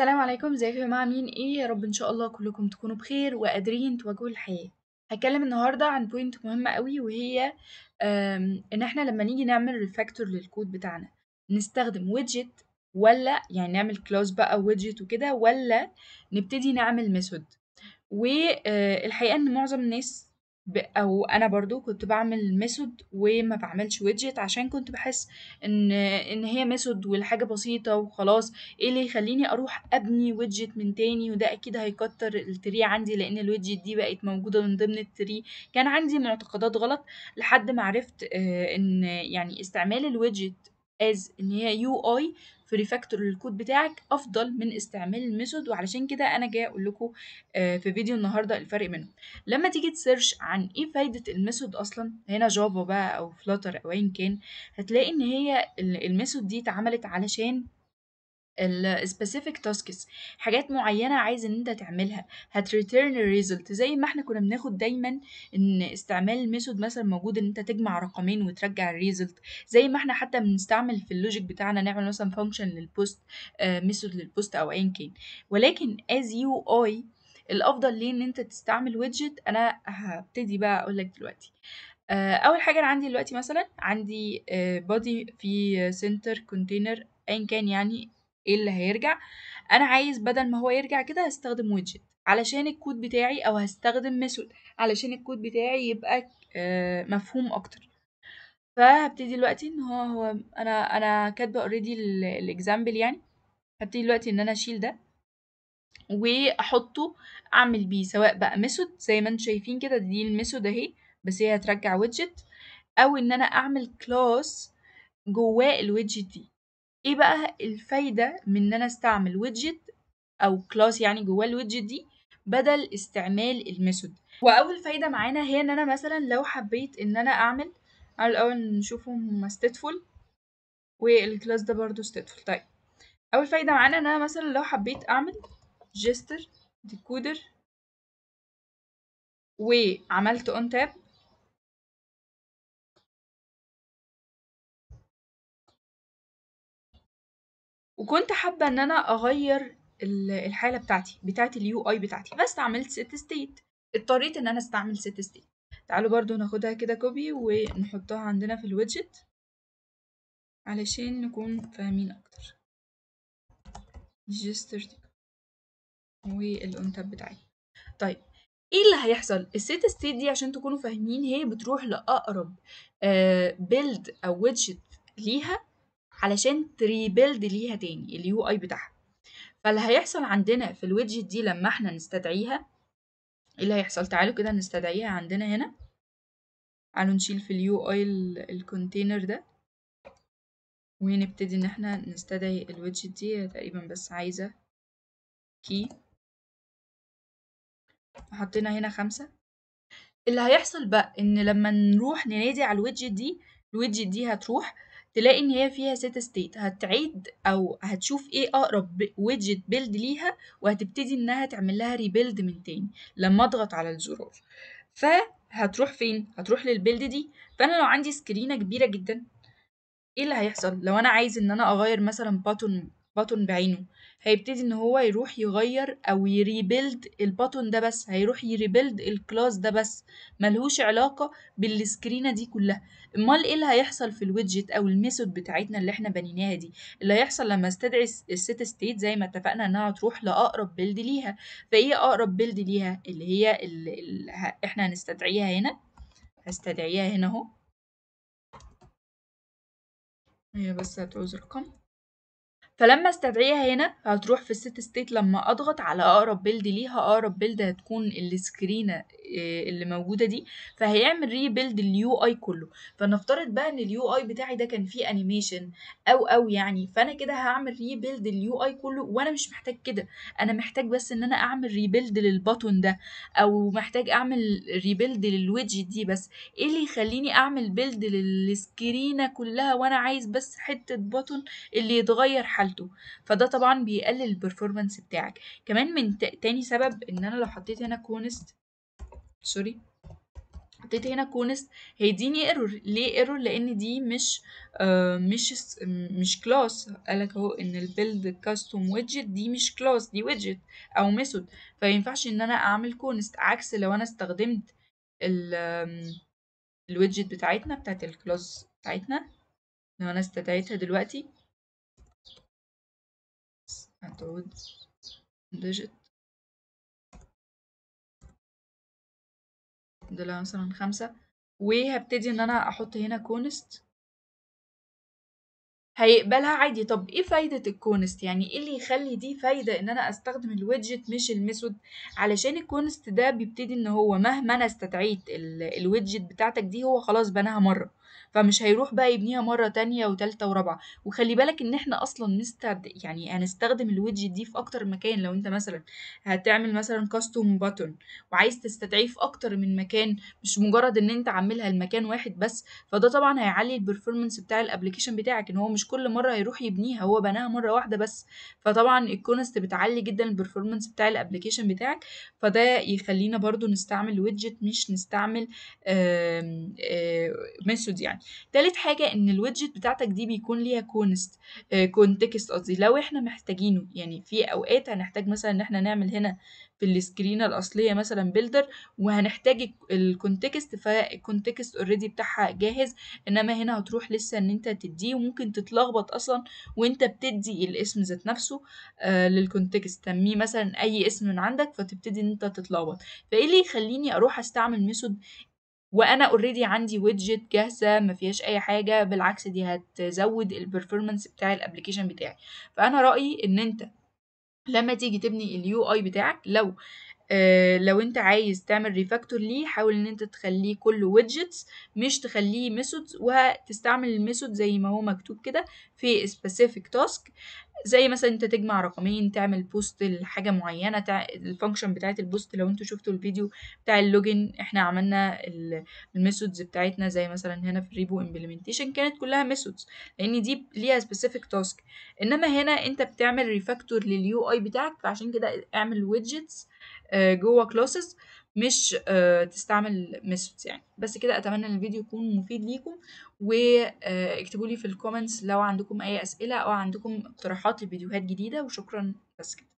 السلام عليكم ازيكم يا جماعه مين ايه يا رب ان شاء الله كلكم تكونوا بخير وقادرين تواجهوا الحياه هتكلم النهارده عن بوينت مهمه قوي وهي ان احنا لما نيجي نعمل ريفاكتور للكود بتاعنا نستخدم ويدجت ولا يعني نعمل كلاس بقى ويدجت وكده ولا نبتدي نعمل ميثود والحقيقه آه، ان معظم الناس أو أنا برضو كنت بعمل ميثود وما بعملش ويدجت عشان كنت بحس إن إن هي ميثود والحاجة بسيطة وخلاص إيه اللي يخليني أروح أبني ويدجت من تاني وده أكيد هيكتر التري عندي لأن الويدجت دي بقت موجودة من ضمن التري كان عندي معتقدات غلط لحد ما عرفت آه، إن يعني استعمال الويدجت از إن هي اي في ريفاكتور للكود بتاعك أفضل من استعمال الميثود وعلشان كده أنا جاية أقول لكم آه، في فيديو النهاردة الفرق بينهم لما تيجي تسيرش عن إيه فايدة الميثود أصلا هنا جافا بقى أو فلاتر أو أيا كان هتلاقي إن هي الميثود دي اتعملت علشان السبيسيفيك تاسكس حاجات معينه عايز ان انت تعملها هتريتيرن الريزلت زي ما احنا كنا بناخد دايما ان استعمال الميثود مثلا موجود ان انت تجمع رقمين وترجع الريزلت زي ما احنا حتى بنستعمل في اللوجيك بتاعنا نعمل مثلا فانكشن للبوست ميثود للبوست او ايا كان ولكن as يو اي الافضل ليه ان انت تستعمل ويدجت انا هبتدي بقى اقول لك دلوقتي آه، اول حاجه انا عندي دلوقتي مثلا عندي بودي آه، في سنتر كونتينر ايا كان يعني ايه اللي هيرجع انا عايز بدل ما هو يرجع كده هستخدم ويدجت علشان الكود بتاعي او هستخدم ميثود علشان الكود بتاعي يبقى آه، مفهوم اكتر فهبتدي دلوقتي ان هو هو انا انا كاتبه اوريدي الاكزامبل يعني هبتدي دلوقتي ان انا اشيل ده واحطه اعمل بيه سواء بقى ميثود زي ما انتم شايفين كده دي الميثود اهي بس هي هترجع ويدجت او ان انا اعمل كلاس جواه الويدجت دي ايه بقى الفايدة من ان انا استعمل ويدجت او كلاس يعني جوه الويدجت دي بدل استعمال الميثود واول فايدة معانا هي ان انا مثلا لو حبيت ان انا اعمل على الاول نشوفهم هما ستيتفول والكلاس ده برضو ستيتفول طيب اول فايدة معانا ان انا مثلا لو حبيت اعمل جيستر ديكودر وعملت اون تاب وكنت حابة إن أنا أغيّر الحالة بتاعتي، اليو اي بتاعتي، بس عملت ست ستيت اضطريت إن أنا أستعمل ست ستيت تعالوا برضه ناخدها كده كوبي ونحطها عندنا في الويدجت علشان نكون فاهمين أكتر. gesture والOn بتاعي. طيب ايه اللي هيحصل؟ الست ستيت دي عشان تكونوا فاهمين هي بتروح لأقرب بيلد آه، أو ويدجت ليها علشان تريبيلد ليها تاني اليو اي بتاعها فاللي هيحصل عندنا في الويدجت دي لما احنا نستدعيها ايه اللي هيحصل تعالوا كده نستدعيها عندنا هنا تعالوا نشيل في اليو اي الكونتينر ده ونبتدي ان احنا نستدعي الويدجت دي تقريبا بس عايزه كي حطينا هنا خمسة اللي هيحصل بقى ان لما نروح ننادي على الويدجت دي الويدجت دي هتروح تلاقي ان هي فيها سيت ستيت هتعيد او هتشوف ايه اقرب ويدجت بيلد ليها وهتبتدي انها تعمل لها ريبيلد من تاني لما اضغط على الزرار فهتروح فين هتروح للبيلد دي فانا لو عندي سكرينه كبيره جدا ايه اللي هيحصل لو انا عايز ان انا اغير مثلا باتون باتون بعينه هيبتدي ان هو يروح يغير او يريبيلد الباتون ده بس هيروح يريبيلد الكلاس ده بس ملهوش علاقه بالسكرينه دي كلها امال ايه اللي هيحصل في الويدجت او الميثود بتاعتنا اللي احنا بنيناها دي اللي هيحصل لما استدعي الست ستيت زي ما اتفقنا انها هتروح لاقرب بيلد ليها فايه اقرب بيلد ليها اللي هي اللي احنا هنستدعيها هنا هستدعيها هنا اهو هي بس هتعوز رقم فلما استدعيها هنا هتروح في الست ستيت لما اضغط على اقرب بيلد ليها اقرب بيلد هتكون السكرينه آه، اللي موجوده دي فهيعمل ريبيلد اليو اي كله فنفترض بقى ان اليو اي بتاعي ده كان فيه انيميشن او او يعني فانا كده هعمل ريبيلد اليو اي كله وانا مش محتاج كده انا محتاج بس ان انا اعمل ريبيلد للبطن ده او محتاج اعمل ريبيلد للويدجت دي بس ايه اللي يخليني اعمل بيلد للسكرينه كلها وانا عايز بس حته بطن اللي يتغير حل حالته فده طبعا بيقلل البرفورمانس بتاعك كمان من تاني سبب ان انا لو حطيت هنا كونست سوري حطيت هنا كونست هيديني ايرور ليه ايرور لان دي مش آه مش مش كلاس قالك اهو ان البيلد كاستوم ويدجت دي مش كلاس دي ويدجت او ميثود فينفعش ان انا اعمل كونست عكس لو انا استخدمت ال الويدجت بتاعتنا بتاعت الكلاس بتاعتنا لو انا استدعيتها دلوقتي هتعود ديجيت ده مثلا خمسة وهبتدي ان انا احط هنا كونست هيقبلها عادي طب ايه فايدة الكونست يعني ايه اللي يخلي دي فايدة ان انا استخدم الويدجت مش الميثود علشان الكونست ده بيبتدي ان هو مهما انا استدعيت الويدجت بتاعتك دي هو خلاص بناها مرة فمش هيروح بقى يبنيها مرة تانية وتالتة ورابعة وخلي بالك ان احنا اصلا مستعد يعني هنستخدم الويدجت دي في اكتر من مكان لو انت مثلا هتعمل مثلا كاستوم باتون وعايز تستدعيه في اكتر من مكان مش مجرد ان انت عاملها لمكان واحد بس فده طبعا هيعلي البرفورمانس بتاع الابلكيشن بتاعك ان هو مش كل مرة هيروح يبنيها هو بناها مرة واحدة بس فطبعا الكونست بتعلي جدا البرفورمانس بتاع الابلكيشن بتاعك فده يخلينا برضو نستعمل ويدجت مش نستعمل ميثود موجود يعني تالت حاجة ان الويدجت بتاعتك دي بيكون ليها كونست كونتكست آه، قصدي لو احنا محتاجينه يعني في اوقات هنحتاج مثلا ان احنا نعمل هنا في السكرينة الأصلية مثلا بيلدر وهنحتاج الكونتكست فالكونتكست اوريدي بتاعها جاهز انما هنا هتروح لسه ان انت تديه وممكن تتلخبط اصلا وانت بتدي الاسم ذات نفسه آه للكونتكست تسميه مثلا اي اسم من عندك فتبتدي ان انت تتلخبط فايه اللي يخليني اروح استعمل ميثود وانا اوريدي عندي ويدجت جاهزه ما فيهاش اي حاجه بالعكس دي هتزود البرفورمانس بتاع الابلكيشن بتاعي فانا رايي ان انت لما تيجي تبني اليو اي بتاعك لو آه لو انت عايز تعمل ريفاكتور ليه حاول ان انت تخليه كله ويدجتس مش تخليه ميثودز وتستعمل الميثود زي ما هو مكتوب كده في سبيسيفيك تاسك زي مثلا انت تجمع رقمين تعمل بوست لحاجه معينه تع... الفانكشن بتاعه البوست لو انتوا شفتوا الفيديو بتاع اللوجن احنا عملنا الميثودز بتاعتنا زي مثلا هنا في ريبو امبلمنتيشن كانت كلها ميثودز لان دي ليها سبيسيفيك تاسك انما هنا انت بتعمل ريفاكتور لليو اي بتاعك فعشان كده اعمل ويدجتس آه، جوه كلاسز مش آه، تستعمل ميثودز يعني بس كده اتمنى ان الفيديو يكون مفيد ليكم واكتبوا آه، لي في الكومنتس لو عندكم اي اسئله او عندكم اقتراحات لفيديوهات جديده وشكرا بس كده